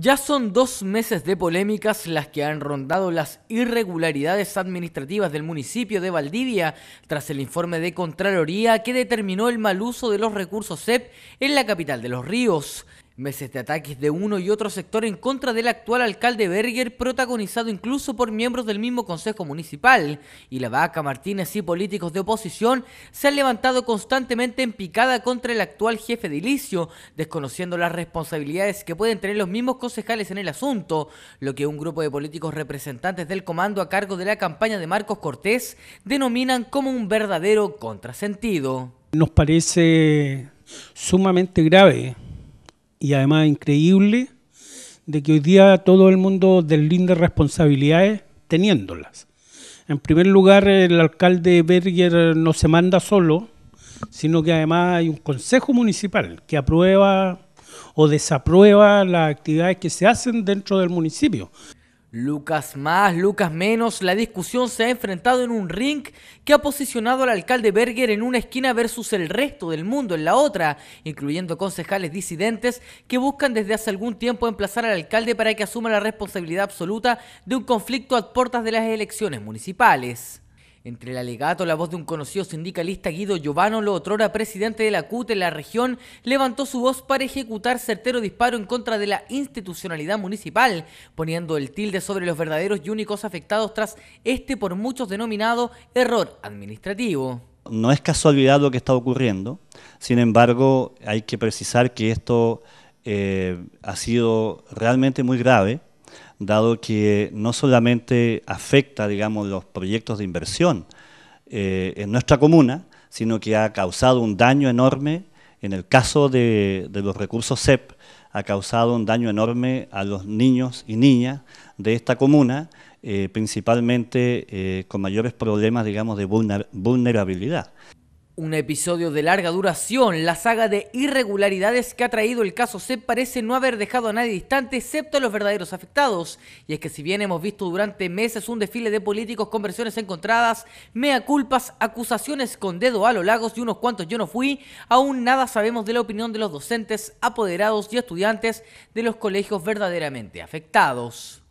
Ya son dos meses de polémicas las que han rondado las irregularidades administrativas del municipio de Valdivia tras el informe de Contraloría que determinó el mal uso de los recursos CEP en la capital de los ríos. Meses de ataques de uno y otro sector en contra del actual alcalde Berger, protagonizado incluso por miembros del mismo Consejo Municipal. Y la vaca Martínez y políticos de oposición se han levantado constantemente en picada contra el actual jefe de Ilicio, desconociendo las responsabilidades que pueden tener los mismos concejales en el asunto, lo que un grupo de políticos representantes del comando a cargo de la campaña de Marcos Cortés denominan como un verdadero contrasentido. Nos parece sumamente grave y además increíble de que hoy día todo el mundo deslinde responsabilidades teniéndolas. En primer lugar, el alcalde Berger no se manda solo, sino que además hay un consejo municipal que aprueba o desaprueba las actividades que se hacen dentro del municipio. Lucas más, Lucas menos, la discusión se ha enfrentado en un ring que ha posicionado al alcalde Berger en una esquina versus el resto del mundo en la otra, incluyendo concejales disidentes que buscan desde hace algún tiempo emplazar al alcalde para que asuma la responsabilidad absoluta de un conflicto a puertas de las elecciones municipales. Entre el alegato, la voz de un conocido sindicalista Guido otro otrora presidente de la CUT en la región, levantó su voz para ejecutar certero disparo en contra de la institucionalidad municipal, poniendo el tilde sobre los verdaderos y únicos afectados tras este por muchos denominado error administrativo. No es casualidad lo que está ocurriendo, sin embargo hay que precisar que esto eh, ha sido realmente muy grave dado que no solamente afecta, digamos, los proyectos de inversión eh, en nuestra comuna, sino que ha causado un daño enorme, en el caso de, los recursos CEP, ha causado un daño enorme a los niños y niñas de esta comuna, eh, principalmente eh, con mayores problemas, de vulnerabilidad. Un episodio de larga duración, la saga de irregularidades que ha traído el caso C parece no haber dejado a nadie distante excepto a los verdaderos afectados. Y es que si bien hemos visto durante meses un desfile de políticos con versiones encontradas, mea culpas, acusaciones con dedo a los lagos y unos cuantos yo no fui, aún nada sabemos de la opinión de los docentes, apoderados y estudiantes de los colegios verdaderamente afectados.